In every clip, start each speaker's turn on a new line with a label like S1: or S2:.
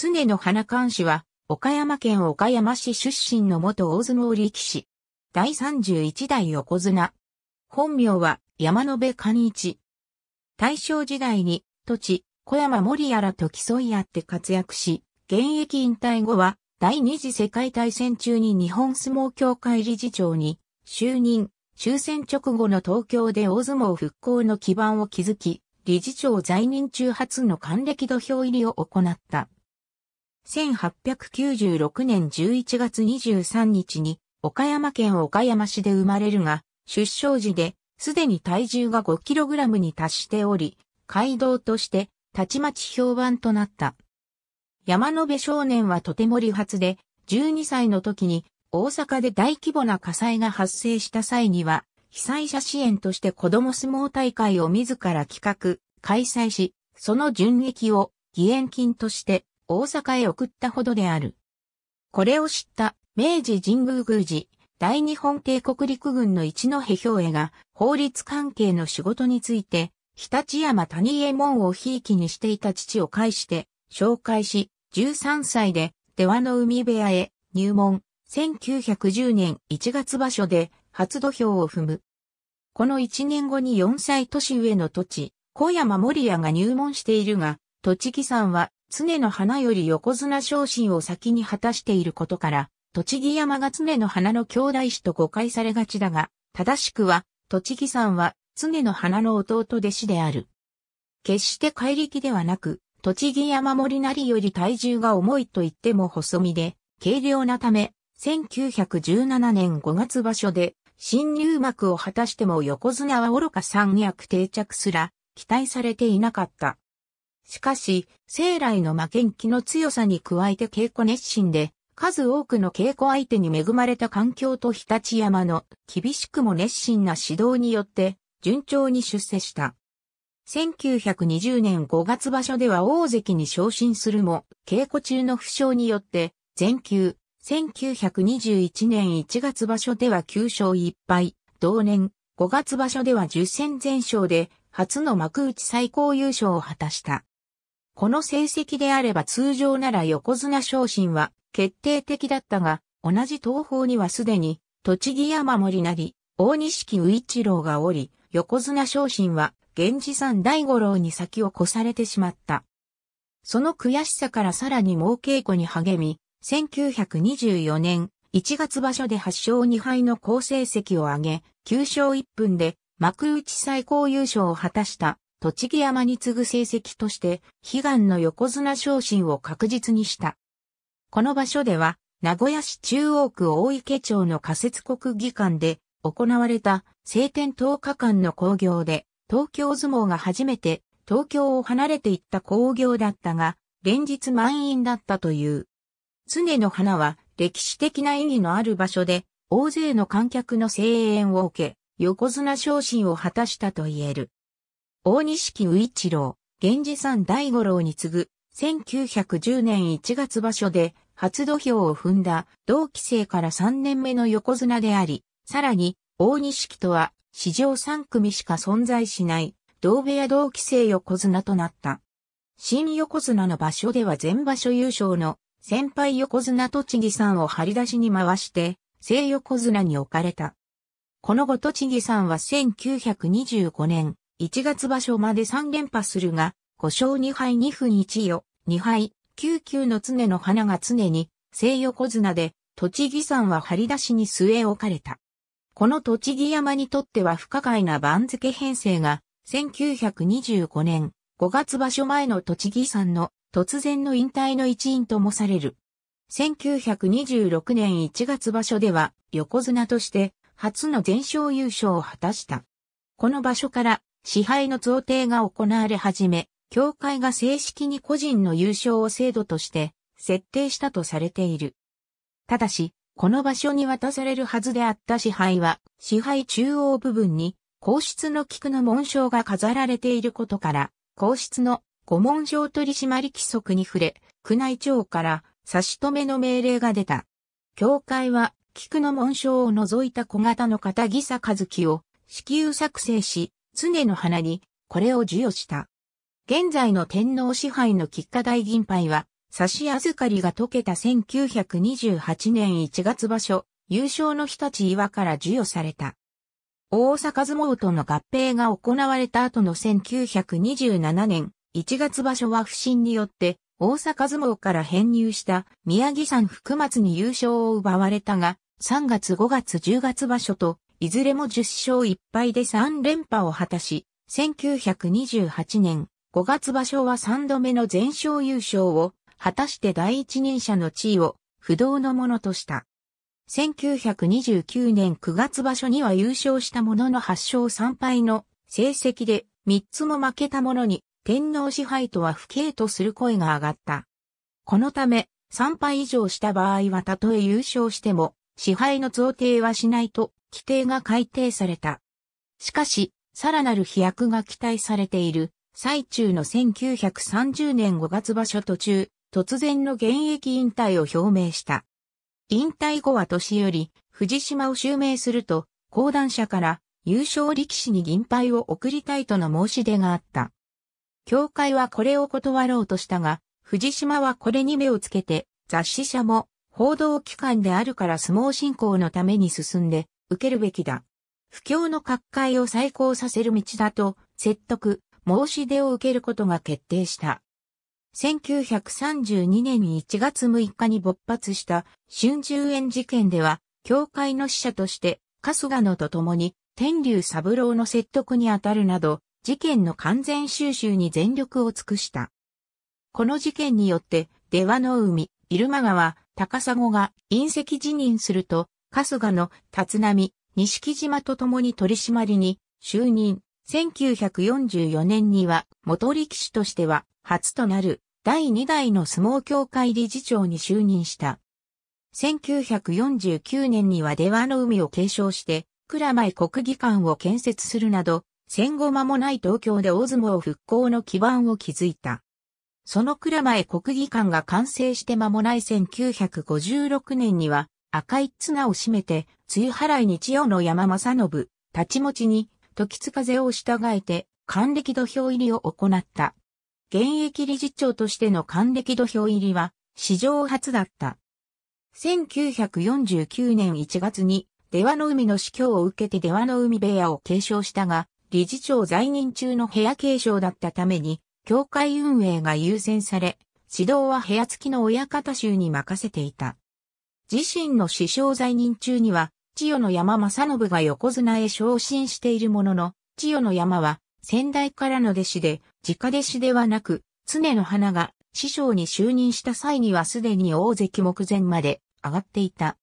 S1: 常野花冠氏は、岡山県岡山市出身の元大相撲力士。第31代横綱。本名は山野辺勘一。大正時代に土地、小山森やらと競い合って活躍し、現役引退後は第二次世界大戦中に日本相撲協会理事長に就任、終戦直後の東京で大相撲復興の基盤を築き、理事長在任中初の還暦土俵入りを行った。1896年11月23日に岡山県岡山市で生まれるが、出生時ですでに体重が 5kg に達しており、街道としてたちまち評判となった。山辺少年はとても理髪で、12歳の時に大阪で大規模な火災が発生した際には、被災者支援として子供相撲大会を自ら企画、開催し、その純益を義援金として大阪へ送ったほどである。これを知った明治神宮宮司、大日本帝国陸軍の一戸兵衛が法律関係の仕事について、日立山谷江門をひいきにしていた父を介して紹介し、13歳で出羽の海部屋へ入門、1910年1月場所で初土俵を踏む。この1年後に4歳年上の土地、小山森屋が入門しているが、栃木さんは常の花より横綱昇進を先に果たしていることから、栃木山が常の花の兄弟子と誤解されがちだが、正しくは、栃木山は常の花の弟弟子である。決して怪力ではなく、栃木山森なりより体重が重いと言っても細身で、軽量なため、1917年5月場所で、新入幕を果たしても横綱は愚か三役定着すら、期待されていなかった。しかし、生来の負けん気の強さに加えて稽古熱心で、数多くの稽古相手に恵まれた環境と日立山の厳しくも熱心な指導によって順調に出世した。1920年5月場所では大関に昇進するも、稽古中の負傷によって全休。1921年1月場所では9勝1敗、同年5月場所では10戦全勝で初の幕内最高優勝を果たした。この成績であれば通常なら横綱昇進は決定的だったが、同じ東方にはすでに、栃木山森なり、大錦宇一郎がおり、横綱昇進は、源氏山大五郎に先を越されてしまった。その悔しさからさらに猛稽古に励み、1924年1月場所で8勝2敗の好成績を挙げ、9勝1分で幕内最高優勝を果たした栃木山に次ぐ成績として、悲願の横綱昇進を確実にした。この場所では、名古屋市中央区大池町の仮設国技館で行われた晴天10日間の興行で、東京相撲が初めて東京を離れていった興行だったが、連日満員だったという。常の花は歴史的な意義のある場所で、大勢の観客の声援を受け、横綱昇進を果たしたと言える。大西木宇一郎、源氏ん大五郎に次ぐ、1910年1月場所で初土俵を踏んだ同期生から3年目の横綱であり、さらに大西木とは史上3組しか存在しない同部屋同期生横綱となった。新横綱の場所では全場所優勝の先輩横綱栃木さんを張り出しに回して、正横綱に置かれた。この後栃木さんは1925年、1月場所まで3連覇するが、5勝2敗2分1よ、2敗、9級の常の花が常に、西横綱で、栃木山は張り出しに据え置かれた。この栃木山にとっては不可解な番付編成が、1925年5月場所前の栃木山の突然の引退の一因ともされる。1926年1月場所では横綱として初の全勝優勝を果たした。この場所から支配の贈呈が行われ始め、協会が正式に個人の優勝を制度として設定したとされている。ただし、この場所に渡されるはずであった支配は、支配中央部分に皇室の菊の紋章が飾られていることから、皇室の御紋章取締規則に触れ、宮内庁から差し止めの命令が出た。教会は、菊の紋章を除いた小型の片木佐和樹を支給作成し、常の花にこれを授与した。現在の天皇支配の吉家大銀杯は、差し預かりが解けた1928年1月場所、優勝の日立岩から授与された。大阪相撲との合併が行われた後の1927年1月場所は不審によって大阪相撲から編入した宮城山福松に優勝を奪われたが3月5月10月場所といずれも10勝1敗で3連覇を果たし、1928年5月場所は3度目の全勝優勝を果たして第一人者の地位を不動のものとした。1929年9月場所には優勝したものの8勝3敗の成績で3つも負けたものに天皇支配とは不敬とする声が上がった。このため3敗以上した場合はたとえ優勝しても支配の贈呈はしないと規定が改定された。しかし、さらなる飛躍が期待されている最中の1930年5月場所途中、突然の現役引退を表明した。引退後は年より、藤島を襲名すると、講談社から優勝力士に銀杯を送りたいとの申し出があった。協会はこれを断ろうとしたが、藤島はこれに目をつけて、雑誌社も報道機関であるから相撲振興のために進んで、受けるべきだ。不況の各界を再興させる道だと、説得、申し出を受けることが決定した。1932年1月6日に勃発した春秋園事件では、教会の使者として春日野と共に天竜三郎の説得にあたるなど、事件の完全収集に全力を尽くした。この事件によって、出羽の海、入間川、高砂が隕石辞任すると、春日の立浪、木島と共に取締りに就任。1944年には元力士としては初となる第2代の相撲協会理事長に就任した。1949年には出羽の海を継承して、蔵前国技館を建設するなど、戦後間もない東京で大相撲復興の基盤を築いた。その蔵前国技館が完成して間もない1956年には、赤い綱を締めて、梅雨払いに千の山正信、たちもちに、時津風を従えて、還暦土俵入りを行った。現役理事長としての還暦土俵入りは、史上初だった。1949年1月に、出羽の海の司教を受けて出羽の海部屋を継承したが、理事長在任中の部屋継承だったために、教会運営が優先され、指導は部屋付きの親方衆に任せていた。自身の師匠在任中には、千代の山正信が横綱へ昇進しているものの、千代の山は先代からの弟子で、直弟子ではなく、常の花が師匠に就任した際にはすでに大関目前まで上がっていた。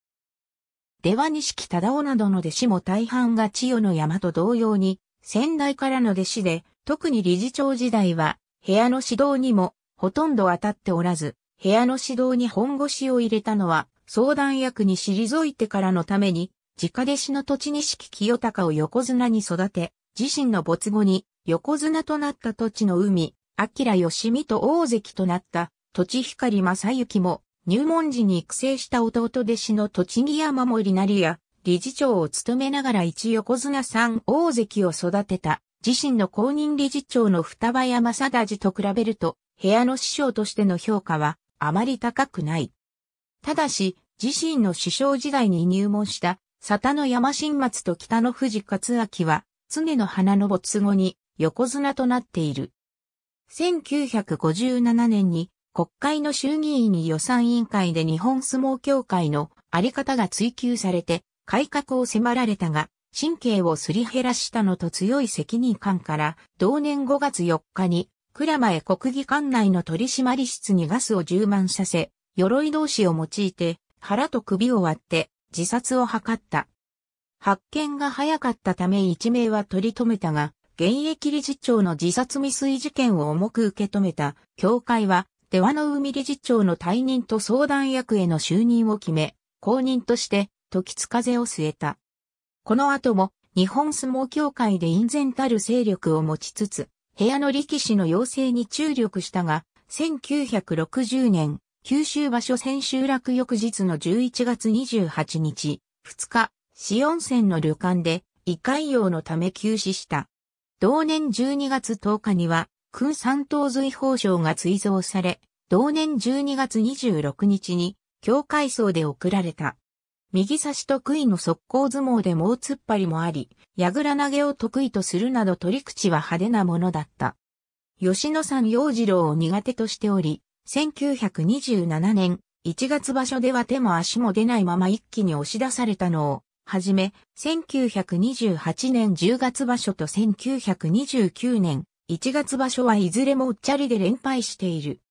S1: 出羽錦忠夫などの弟子も大半が千代の山と同様に、先代からの弟子で、特に理事長時代は、部屋の指導にもほとんど当たっておらず、部屋の指導に本腰を入れたのは、相談役に退いてからのために、直弟子の土地錦清高を横綱に育て、自身の没後に横綱となった土地の海、明義美と大関となった土地光正幸も入門時に育成した弟弟子の栃木山森成や理事長を務めながら一横綱三大関を育てた自身の公認理事長の双葉山貞治と比べると部屋の師匠としての評価はあまり高くない。ただし、自身の師匠時代に入門した、佐田の山新松と北の富士勝明は、常の花の没後に横綱となっている。1957年に国会の衆議院に予算委員会で日本相撲協会のあり方が追求されて改革を迫られたが、神経をすり減らしたのと強い責任感から、同年5月4日に、倉前国技館内の取締室にガスを充満させ、鎧同士を用いて腹と首を割って自殺を図った。発見が早かったため一命は取り留めたが、現役理事長の自殺未遂事件を重く受け止めた、協会は、出羽の海理事長の退任と相談役への就任を決め、公認として、時津風を据えた。この後も、日本相撲協会で隠然たる勢力を持ちつつ、部屋の力士の要請に注力したが、1960年、九州場所千秋楽翌日の11月28日、2日、四温泉の旅館で、胃潰瘍のため休止した。同年12月10日には、君三等随法賞が追贈され、同年12月26日に、境界層で贈られた。右差し得意の速攻相撲で猛突っ張りもあり、矢倉投げを得意とするなど取り口は派手なものだった。吉野山洋次郎を苦手としており、1927年1月場所では手も足も出ないまま一気に押し出されたのを、はじめ、1928年10月場所と1929年1月場所はいずれもうっちゃりで連敗している。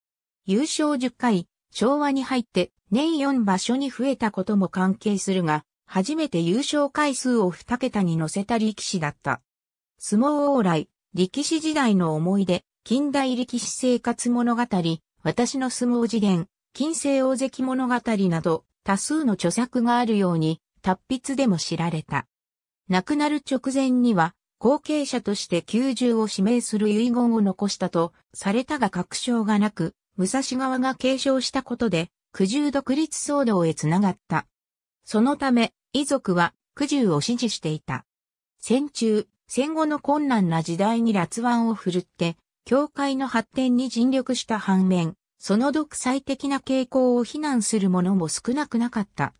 S1: 優勝10回、昭和に入って年4場所に増えたことも関係するが、初めて優勝回数を2桁に乗せた力士だった。相撲往来、力士時代の思い出、近代力士生活物語、私の相撲次元、近世大関物語など、多数の著作があるように、達筆でも知られた。亡くなる直前には、後継者として九十を指名する遺言を残したと、されたが確証がなく、武蔵側が継承したことで、九十独立騒動へつながった。そのため、遺族は九十を支持していた。戦中、戦後の困難な時代に辣腕を振るって、教会の発展に尽力した反面、その独裁的な傾向を非難する者も少なくなかった。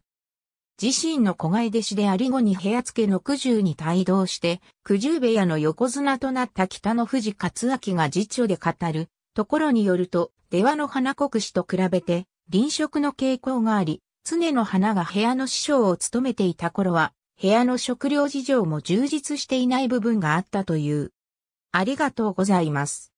S1: 自身の子飼い弟子であり後に部屋付けの九十に帯同して、九十部屋の横綱となった北の富士勝明が辞書で語る、ところによると、出羽の花国士と比べて、臨食の傾向があり、常の花が部屋の師匠を務めていた頃は、部屋の食料事情も充実していない部分があったという。ありがとうございます。